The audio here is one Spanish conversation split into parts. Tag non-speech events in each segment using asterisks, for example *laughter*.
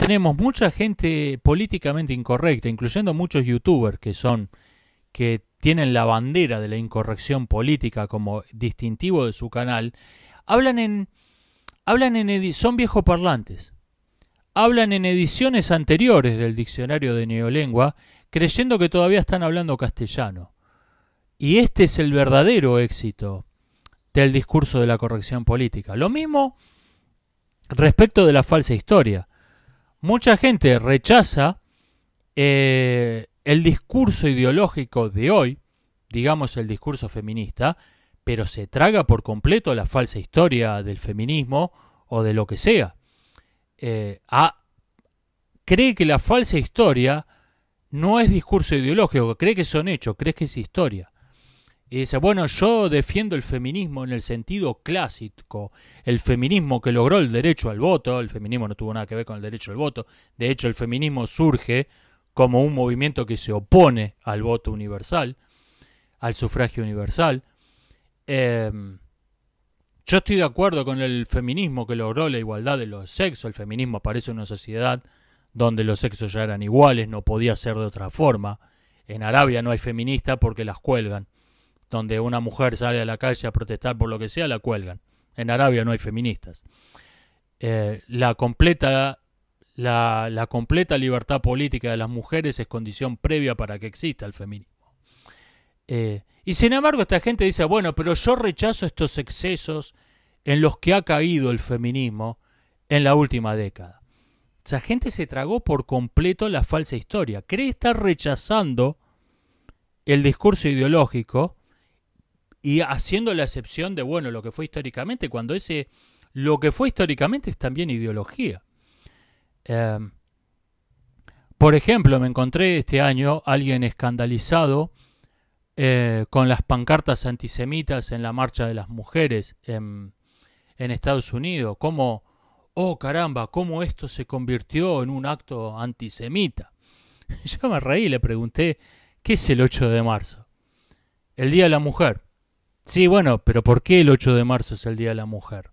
tenemos mucha gente políticamente incorrecta, incluyendo muchos youtubers que son que tienen la bandera de la incorrección política como distintivo de su canal, hablan en hablan en son viejos parlantes. Hablan en ediciones anteriores del diccionario de neolengua creyendo que todavía están hablando castellano. Y este es el verdadero éxito del discurso de la corrección política. Lo mismo respecto de la falsa historia mucha gente rechaza eh, el discurso ideológico de hoy, digamos el discurso feminista, pero se traga por completo la falsa historia del feminismo o de lo que sea. Eh, cree que la falsa historia no es discurso ideológico, cree que son hechos, cree que es historia. Y dice, bueno, yo defiendo el feminismo en el sentido clásico, el feminismo que logró el derecho al voto, el feminismo no tuvo nada que ver con el derecho al voto, de hecho el feminismo surge como un movimiento que se opone al voto universal, al sufragio universal. Em, yo estoy de acuerdo con el feminismo que logró la igualdad de los sexos, el feminismo aparece en una sociedad donde los sexos ya eran iguales, no podía ser de otra forma. En Arabia no hay feministas porque las cuelgan donde una mujer sale a la calle a protestar por lo que sea, la cuelgan. En Arabia no hay feministas. Eh, la, completa, la, completa libertad política de las mujeres es condición previa para que exista el feminismo. Eh, y sin embargo esta gente dice, bueno, pero yo rechazo estos excesos en los que ha caído el feminismo en la última década. Esa gente se tragó por completo la falsa historia. Cree estar rechazando el discurso ideológico y haciendo la excepción de, bueno, lo que fue históricamente, cuando ese, lo que fue históricamente es también ideología. Em, por ejemplo, me encontré este año alguien escandalizado eh, con las pancartas antisemitas en la marcha de las mujeres en, en Estados Unidos, como, oh caramba, cómo esto se convirtió en un acto antisemita. *laughs* Yo me reí y le pregunté, ¿qué es el 8 de marzo? El Día de la Mujer. Sí, bueno, pero ¿por qué el 8 de marzo es el Día de la Mujer?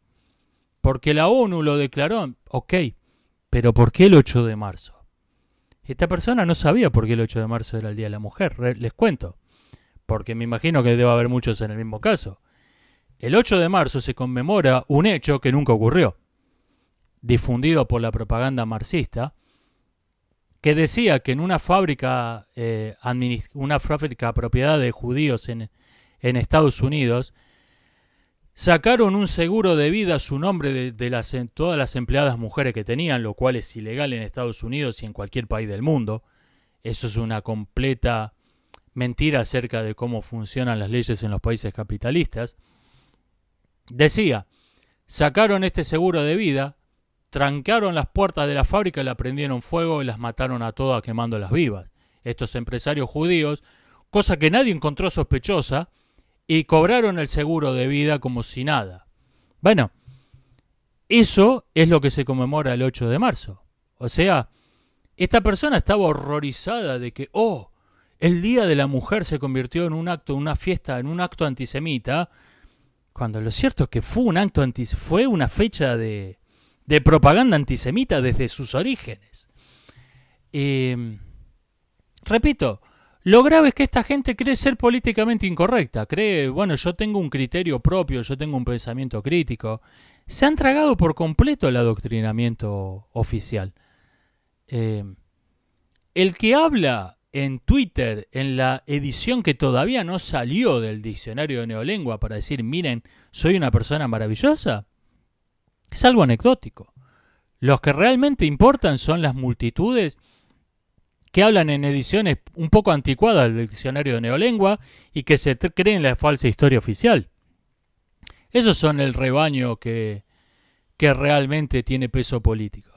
Porque la ONU lo declaró, ok, pero ¿por qué el 8 de marzo? Esta persona no sabía por qué el 8 de marzo era el Día de la Mujer, les cuento, porque me imagino que debe haber muchos en el mismo caso. El 8 de marzo se conmemora un hecho que nunca ocurrió, difundido por la propaganda marxista, que decía que en una fábrica, eh, una fábrica propiedad de judíos en, en Estados Unidos, sacaron un seguro de vida a su nombre de, todas las empleadas mujeres que tenían, lo cual es ilegal en Estados Unidos y en cualquier país del mundo. Eso es una completa mentira acerca de cómo funcionan las leyes en los países capitalistas. Decía, sacaron este seguro de vida, trancaron las puertas de la fábrica, la prendieron fuego y las mataron a todas quemándolas vivas. Estos empresarios judíos, cosa que nadie encontró sospechosa, y cobraron el seguro de vida como si nada. Bueno, eso es lo que se conmemora el 8 de marzo. O sea, esta persona estaba horrorizada de que, oh, el Día de la Mujer se convirtió en un acto, una fiesta, en un acto antisemita, cuando lo cierto es que fue un acto fue una fecha de, propaganda antisemita desde sus orígenes. Eh, repito, lo grave es que esta gente cree ser políticamente incorrecta, cree, bueno, yo tengo un criterio propio, yo tengo un pensamiento crítico. Se han tragado por completo el adoctrinamiento oficial. Eh, el que habla en Twitter, en la edición que todavía no salió del diccionario de neolengua para decir, miren, soy una persona maravillosa, es algo anecdótico. Los que realmente importan son las multitudes que hablan en ediciones un poco anticuadas del diccionario de neolengua y que se creen la falsa historia oficial. Esos son el rebaño que, que realmente tiene peso político.